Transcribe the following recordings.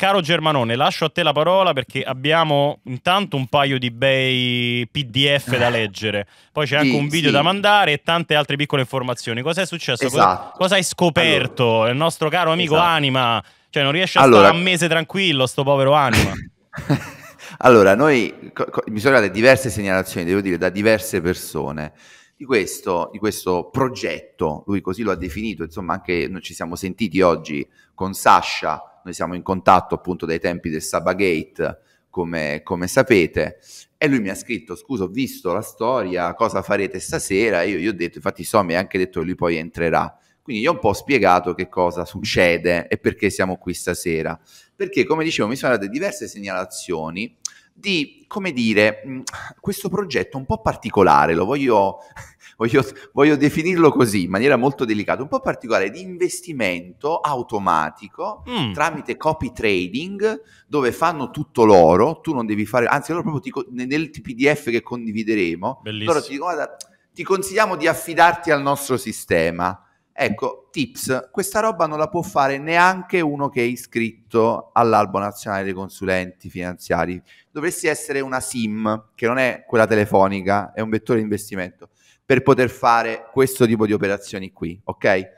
Caro Germanone, lascio a te la parola perché abbiamo intanto un paio di bei PDF da eh. leggere, poi c'è sì, anche un video sì. da mandare e tante altre piccole informazioni. Cosa è successo? Esatto. Cosa, cosa, hai scoperto? Allora, il nostro caro amico esatto. Anima, cioè non riesce a allora... stare un mese tranquillo, sto povero Anima. allora, noi mi sono date diverse segnalazioni, devo dire, da diverse persone. Di questo, di questo, progetto, lui così lo ha definito, insomma anche noi ci siamo sentiti oggi con Sasha noi siamo in contatto appunto dai tempi del Sabagate, come, come sapete, e lui mi ha scritto, scusa, ho visto la storia, cosa farete stasera? E io gli ho detto, infatti so, mi ha anche detto che lui poi entrerà. Quindi gli ho un po' spiegato che cosa succede e perché siamo qui stasera. Perché, come dicevo, mi sono date diverse segnalazioni di, come dire, mm, questo progetto un po' particolare, lo voglio, voglio, voglio definirlo così, in maniera molto delicata, un po' particolare di investimento automatico mm. tramite copy trading, dove fanno tutto loro, tu non devi fare, anzi loro proprio ti, nel PDF che condivideremo, Bellissimo. loro ti dicono, guarda, ti consigliamo di affidarti al nostro sistema Ecco, tips, questa roba non la può fare neanche uno che è iscritto all'Albo Nazionale dei Consulenti Finanziari. Dovresti essere una SIM, che non è quella telefonica, è un vettore di investimento, per poter fare questo tipo di operazioni qui, ok?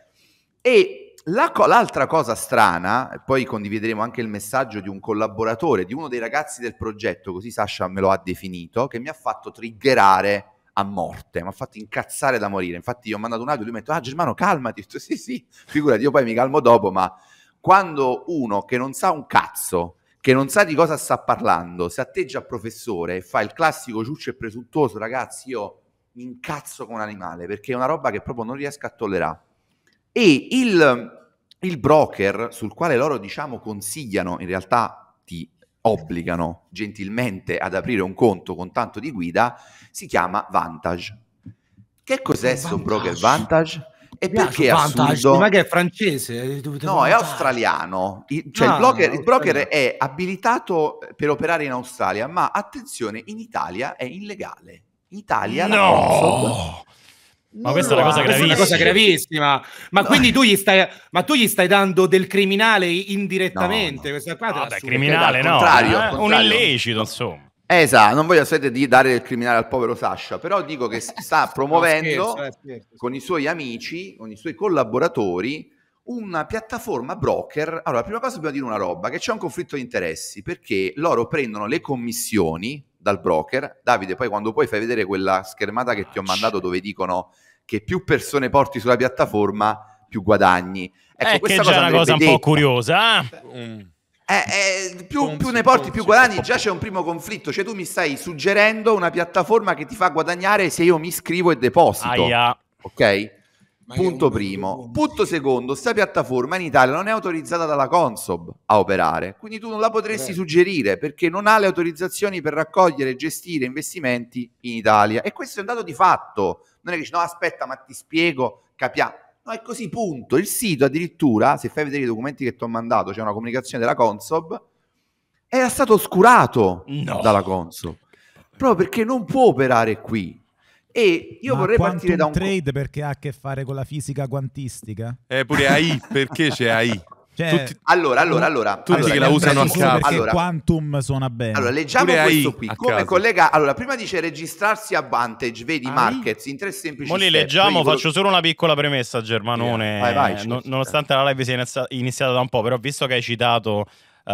E la co- l'altra cosa strana, poi condivideremo anche il messaggio di un collaboratore, di uno dei ragazzi del progetto, così Sasha me lo ha definito, che mi ha fatto triggerare a morte, mi ha fatto incazzare da morire. Infatti, io ho mandato un audio e lui mi ha detto: Ah, Germano, calmati. Ho detto, sì, sì, figurati, io poi mi calmo dopo. Ma quando uno che non sa un cazzo, che non sa di cosa sta parlando, si atteggia al professore e fa il classico ciuccio e presuntuoso, ragazzi, io mi incazzo con un animale perché è una roba che proprio non riesco a tollerare. E il, il broker sul quale loro, diciamo, consigliano, in realtà ti obbligano gentilmente ad aprire un conto con tanto di guida si chiama Vantage. Che cos'è questo broker Vantage? E perché è assurdo? Ma che è francese? No, è australiano. Cioè, no, il, ah, broker, il broker è abilitato per operare in Australia, ma attenzione, in Italia è illegale. In Italia no! Ma questa è una cosa gravissima. Una cosa gravissima. Ma no. quindi tu gli, stai, ma tu gli stai dando del criminale indirettamente. No, questa qua è criminale, no. Contrario, eh? contrario. Un illecito, insomma. Esatto, non voglio sapere di dare del criminale al povero Sasha, però dico che sta promuovendo scherzo, eh, scherzo. con i suoi amici, con i suoi collaboratori, una piattaforma broker. Allora, prima cosa dobbiamo dire una roba, che c'è un conflitto di interessi, perché loro prendono le commissioni dal broker. Davide, poi quando poi fai vedere quella schermata che ti ho ah, mandato dove dicono che più persone porti sulla piattaforma, più guadagni. Ecco, eh, questa cosa è una cosa un po' curiosa. Eh? Mm. Eh, eh, più, più, ne porti, più guadagni. Già c'è un primo conflitto. Cioè, tu mi stai suggerendo una piattaforma che ti fa guadagnare se io mi iscrivo e deposito. Aia. Ok? Punto primo. Punto secondo, questa piattaforma in Italia non è autorizzata dalla Consob a operare, quindi tu non la potresti Beh. suggerire perché non ha le autorizzazioni per raccogliere e gestire investimenti in Italia. E questo è un dato di fatto. Non è che dici no, aspetta, ma ti spiego, capiamo. No, è così, punto. Il sito addirittura, se fai vedere i documenti che ti ho mandato, c'è una comunicazione della Consob, era stato oscurato no. dalla Consob, proprio perché non può operare qui. E io Ma vorrei partire da un trade perché ha a che fare con la fisica quantistica. Eh, pure AI, perché c'è AI? Cioè, tutti, allora, allora, allora, tutti allora, che la usano a capo. Allora, quantum suona bene. Allora, leggiamo Pure questo qui. Come collega, allora, prima dice registrarsi a Vantage, vedi AI? markets in tre semplici Mo li leggiamo, step, faccio solo una piccola premessa, Germanone. Yeah. Vai, vai, non, nonostante la live sia iniziata, iniziata da un po', però visto che hai citato uh,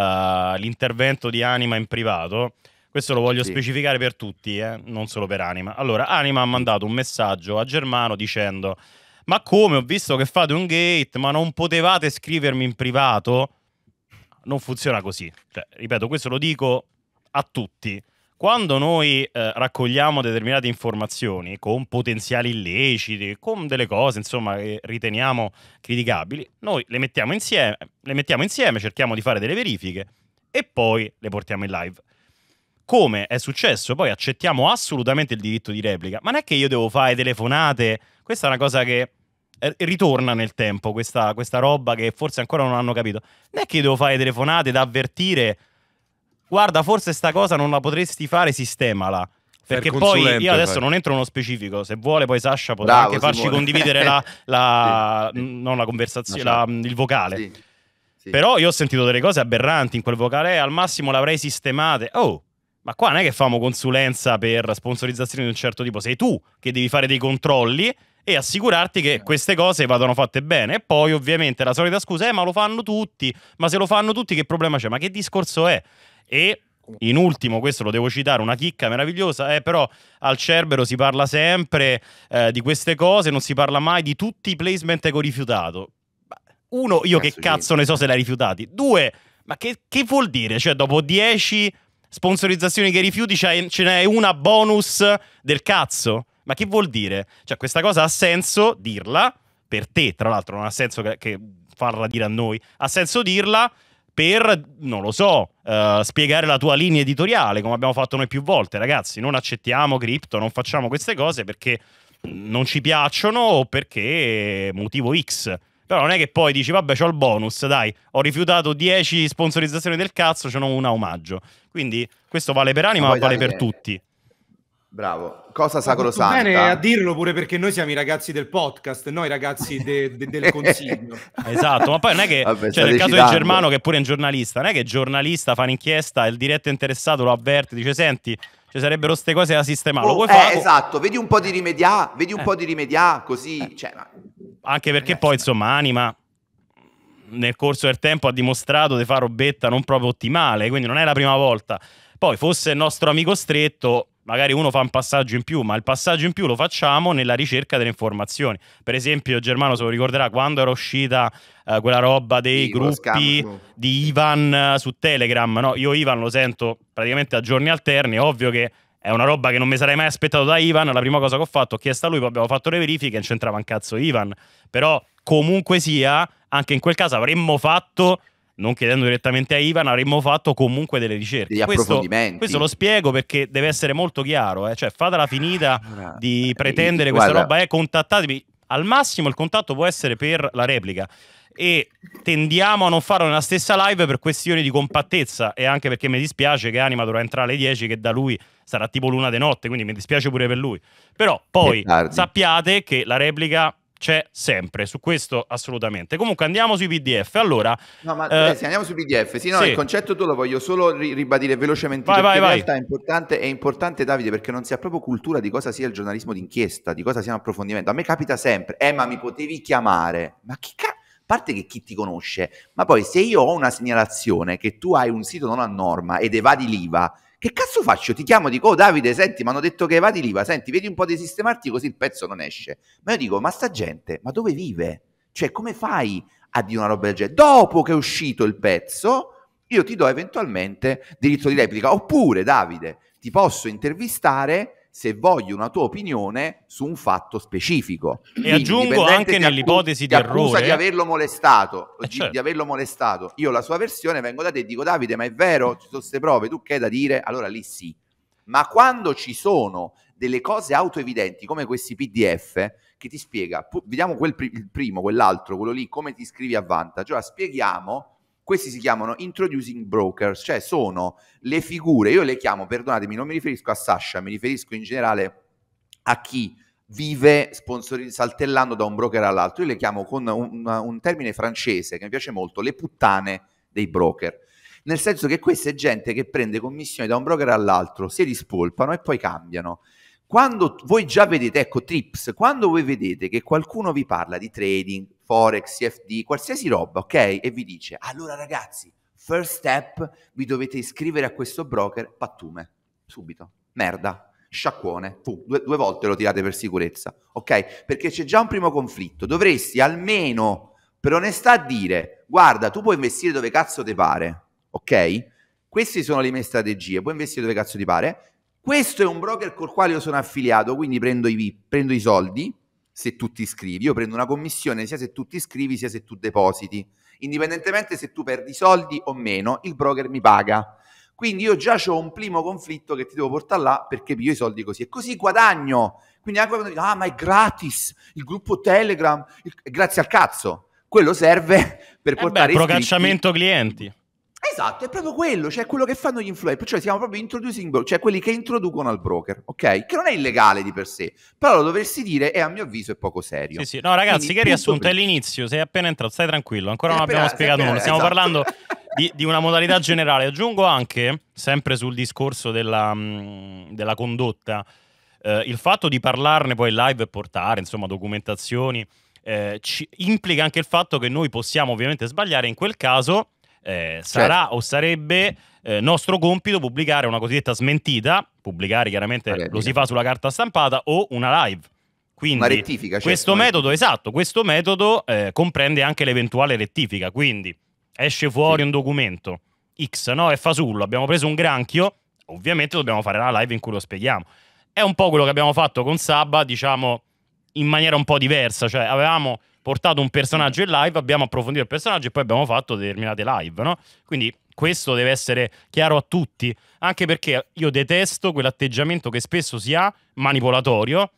l'intervento di Anima in privato, questo lo voglio sì. specificare per tutti, eh? non solo per Anima. Allora, Anima ha mandato un messaggio a Germano dicendo: Ma come ho visto che fate un gate, ma non potevate scrivermi in privato? Non funziona così. Cioè, ripeto, questo lo dico a tutti. Quando noi eh, raccogliamo determinate informazioni con potenziali illeciti, con delle cose insomma, che riteniamo criticabili, noi le mettiamo insieme, le mettiamo insieme cerchiamo di fare delle verifiche e poi le portiamo in live come è successo, poi accettiamo assolutamente il diritto di replica, ma non è che io devo fare telefonate, questa è una cosa che eh, ritorna nel tempo, questa, questa roba che forse ancora non hanno capito, non è che io devo fare telefonate da avvertire, guarda forse sta cosa non la potresti fare, sistemala. Perché poi io adesso fai. non entro nello specifico, se vuole poi Sasha potrà Bravo, anche farci vuole. condividere la, la sì, non la conversazione, no, certo. la, il vocale. Sì. Però io ho sentito delle cose aberranti in quel vocale, eh, al massimo l'avrei sistemate. Oh, ma qua non è che famo consulenza per sponsorizzazioni di un certo tipo, sei tu che devi fare dei controlli e assicurarti che queste cose vadano fatte bene. E poi ovviamente la solita scusa è eh, ma lo fanno tutti, ma se lo fanno tutti che problema c'è? Ma che discorso è? E in ultimo, questo lo devo citare, una chicca meravigliosa, eh, però al Cerbero si parla sempre eh, di queste cose, non si parla mai di tutti i placement che ho rifiutato. Uno, io cazzo eh, che cazzo ne so se l'hai rifiutati. Due, ma che, che vuol dire? Cioè, dopo 10 Sponsorizzazioni che rifiuti, ce n'è una bonus del cazzo. Ma che vuol dire? Cioè, questa cosa ha senso dirla per te, tra l'altro, non ha senso che, che farla dire a noi. Ha senso dirla per, non lo so, uh, spiegare la tua linea editoriale, come abbiamo fatto noi più volte, ragazzi. Non accettiamo cripto, non facciamo queste cose perché non ci piacciono o perché motivo X. Però non è che poi dici, vabbè, c'ho il bonus, dai, ho rifiutato 10 sponsorizzazioni del cazzo, ce n'ho una omaggio. Quindi questo vale per Anima, ma, vale per eh, tutti. Bravo, cosa sacrosanta. Bene a dirlo pure perché noi siamo i ragazzi del podcast, noi ragazzi de, de, del consiglio. esatto, ma poi non è che, Vabbè, cioè nel caso del Germano che è pure un giornalista, non è che il giornalista fa un'inchiesta, il diretto interessato lo avverte, dice senti, ci sarebbero queste cose da sistemare. Oh, eh, fare? Esatto, vedi un po' di rimedià, vedi un eh. po' di rimedià, così... Eh. Cioè, ma... Anche perché poi, insomma, Anima nel corso del tempo ha dimostrato di fare robetta non proprio ottimale, quindi non è la prima volta. Poi fosse il nostro amico stretto, magari uno fa un passaggio in più, ma il passaggio in più lo facciamo nella ricerca delle informazioni. Per esempio, Germano se lo ricorderà quando era uscita eh, quella roba dei sì, gruppi di Ivan eh, su Telegram. No? Io Ivan lo sento praticamente a giorni alterni, è ovvio che è una roba che non mi sarei mai aspettato da Ivan. La prima cosa che ho fatto, ho chiesto a lui, poi abbiamo fatto le verifiche e non c'entrava un cazzo Ivan. Però comunque sia, anche in quel caso avremmo fatto non chiedendo direttamente a Ivan, avremmo fatto comunque delle ricerche. Degli questo, questo lo spiego perché deve essere molto chiaro, eh? cioè fatela finita allora, ah, di eh, pretendere eh, questa guarda. roba, eh, contattatemi. Al massimo il contatto può essere per la replica e tendiamo a non farlo nella stessa live per questioni di compattezza e anche perché mi dispiace che Anima dovrà entrare alle 10 che da lui sarà tipo l'una di notte, quindi mi dispiace pure per lui. Però poi sappiate che la replica c'è sempre, su questo assolutamente. Comunque andiamo sui PDF. Allora, no, ma eh, sì, andiamo sui PDF. Sì, no, sì. il concetto tu lo voglio solo ri- ribadire velocemente vai, vai, in vai. è importante, è importante Davide perché non si ha proprio cultura di cosa sia il giornalismo d'inchiesta, di cosa sia un approfondimento. A me capita sempre "Eh, ma mi potevi chiamare". Ma chi cazzo parte che chi ti conosce, ma poi se io ho una segnalazione che tu hai un sito non a norma ed evadi l'IVA, che cazzo faccio? Ti chiamo, e dico, oh Davide, senti, mi hanno detto che evadi l'IVA, senti, vedi un po' di sistemarti così il pezzo non esce. Ma io dico, ma sta gente, ma dove vive? Cioè, come fai a dire una roba del genere? Dopo che è uscito il pezzo, io ti do eventualmente diritto di replica. Oppure, Davide, ti posso intervistare se voglio una tua opinione su un fatto specifico. E Quindi, aggiungo anche nell'ipotesi di errore di averlo molestato, eh, di, certo. di averlo molestato. Io la sua versione vengo da te e dico "Davide, ma è vero, ci sono queste prove, tu che hai da dire?". Allora lì sì. Ma quando ci sono delle cose autoevidenti come questi PDF che ti spiega, pu- vediamo quel pr- il primo, quell'altro, quello lì come ti scrivi a vanta, cioè spieghiamo questi si chiamano introducing brokers, cioè sono le figure, io le chiamo, perdonatemi, non mi riferisco a Sasha, mi riferisco in generale a chi vive saltellando da un broker all'altro. Io le chiamo con un, un, termine francese che mi piace molto, le puttane dei broker. Nel senso che questa è gente che prende commissioni da un broker all'altro, si rispolpano e poi cambiano. Quando voi già vedete, ecco trips, quando voi vedete che qualcuno vi parla di trading, forex, CFD, qualsiasi roba, ok? E vi dice, allora ragazzi, first step, vi dovete iscrivere a questo broker, pattume, subito, merda, sciacquone, Fu, due, due volte lo tirate per sicurezza, ok? Perché c'è già un primo conflitto, dovresti almeno, per onestà, dire, guarda, tu puoi investire dove cazzo ti pare, ok? Queste sono le mie strategie, puoi investire dove cazzo ti pare, questo è un broker col quale io sono affiliato, quindi prendo i, prendo i soldi se tu ti iscrivi, io prendo una commissione sia se tu ti iscrivi sia se tu depositi. Indipendentemente se tu perdi soldi o meno, il broker mi paga. Quindi io già ho un primo conflitto che ti devo portare là perché piglio i soldi così e così guadagno. Quindi anche quando dico, ah ma è gratis, il gruppo Telegram, il... grazie al cazzo, quello serve per eh portare eh beh, iscritti. Procacciamento clienti. Esatto, è proprio quello, cioè quello che fanno gli influencer, cioè siamo proprio introducing broker, cioè quelli che introducono al broker, ok? Che non è illegale di per sé, però lo dovresti dire e a mio avviso è poco serio. Sì, sì, no ragazzi, Quindi, che riassunto, è l'inizio, sei appena entrato, stai tranquillo, ancora non appena, abbiamo spiegato nulla, stiamo esatto. parlando di, di, una modalità generale. Aggiungo anche, sempre sul discorso della, mm, della condotta, eh, il fatto di parlarne poi live e portare, insomma, documentazioni, eh, ci, implica anche il fatto che noi possiamo ovviamente sbagliare in quel caso eh, certo. sarà certo. o sarebbe eh, nostro compito pubblicare una cosiddetta smentita, pubblicare chiaramente Vabbè, lo si fa sulla carta stampata o una live. Quindi una rettifica, certo. questo metodo, esatto, questo metodo eh, comprende anche l'eventuale rettifica, quindi esce fuori sì. un documento X, no? È fasullo, abbiamo preso un granchio, ovviamente dobbiamo fare la live in cui lo spieghiamo. È un po' quello che abbiamo fatto con Sabba, diciamo in maniera un po' diversa, cioè avevamo portato un personaggio in live, abbiamo approfondito il personaggio e poi abbiamo fatto determinate live, no? Quindi questo deve essere chiaro a tutti, anche perché io detesto quell'atteggiamento che spesso si ha manipolatorio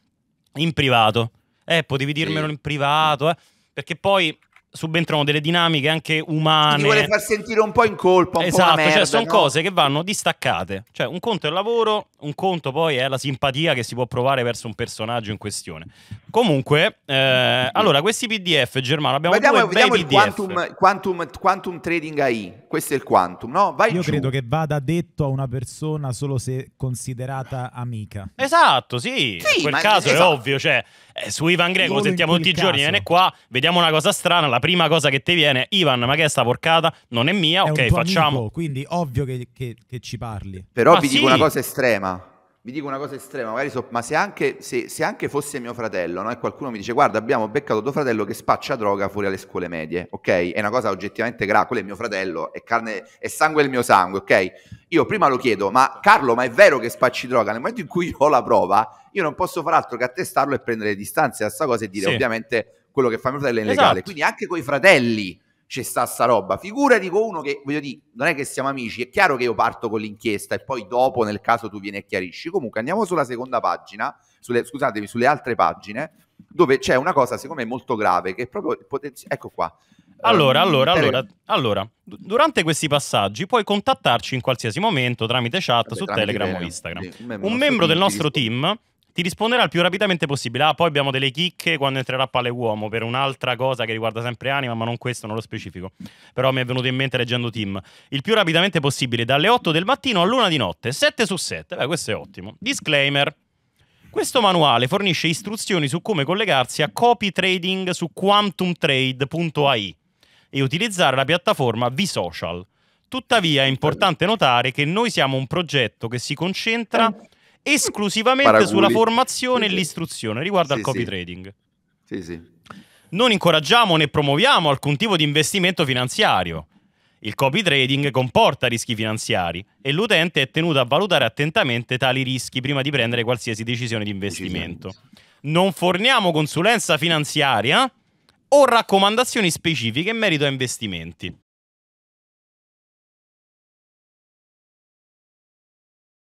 in privato. Eh, potevi dirmelo in privato, eh? perché poi subentrano delle dinamiche anche umane. Ti vuole far sentire un po' in colpa. Un esatto, po cioè, sono no? cose che vanno distaccate. Cioè, un conto è il lavoro, un conto poi è la simpatia che si può provare verso un personaggio in questione. Comunque, eh, allora, questi PDF, Germano, abbiamo vediamo, vediamo il quantum, quantum, quantum, Trading AI, questo è il quantum, no? Vai Io giù. credo che vada detto a una persona solo se considerata amica. Esatto, sì, sì in quel caso esatto. è ovvio, cioè, eh, su Ivan Greco lo sentiamo tutti i giorni, viene qua, vediamo una cosa strana, la prima cosa che ti viene, Ivan, ma che è sta porcata? Non è mia, è ok, facciamo. Amico, quindi ovvio che, che, che, ci parli. Però ma vi sì. dico una cosa estrema vi dico una cosa estrema, magari so, ma se anche, se, se anche, fosse mio fratello no? e qualcuno mi dice guarda abbiamo beccato tuo fratello che spaccia droga fuori alle scuole medie, ok? È una cosa oggettivamente grave, quello è mio fratello, è, carne, è sangue il mio sangue, ok? Io prima lo chiedo, ma Carlo, ma è vero che spacci droga? Nel momento in cui ho la prova, io non posso far altro che attestarlo e prendere distanze da questa cosa e dire sì. ovviamente quello che fa mio fratello è illegale. Esatto. Quindi anche coi fratelli c'è sta sta roba. Figurati con uno che, voglio dire, non è che siamo amici, è chiaro che io parto con l'inchiesta e poi dopo nel caso tu vieni e chiarisci. Comunque andiamo sulla seconda pagina, sulle, scusatemi, sulle altre pagine, dove c'è una cosa secondo me molto grave che proprio... Potenzi- ecco qua. Allora, ehm, allora, allora, allora, durante questi passaggi puoi contattarci in qualsiasi momento tramite chat Vabbè, su tramite Telegram o Instagram. Un membro del nostro team ti risponderà il più rapidamente possibile. Ah, poi abbiamo delle chicche quando entrerà a palle Uomo per un'altra cosa che riguarda sempre Anima, ma non questo, non lo specifico. Però mi è venuto in mente leggendo Tim. Il più rapidamente possibile, dalle 8 del mattino all'una di notte, 7 su 7. Beh, questo è ottimo. Disclaimer. Questo manuale fornisce istruzioni su come collegarsi a copy trading su quantumtrade.ai e utilizzare la piattaforma V-Social. Tuttavia è importante notare che noi siamo un progetto che si concentra esclusivamente Paraculi. sulla formazione sì. e l'istruzione riguardo sì, al copy sì. trading. Sì, sì. Non incoraggiamo né promuoviamo alcun tipo di investimento finanziario. Il copy trading comporta rischi finanziari e l'utente è tenuto a valutare attentamente tali rischi prima di prendere qualsiasi decisione di investimento. Non forniamo consulenza finanziaria o raccomandazioni specifiche in merito a investimenti.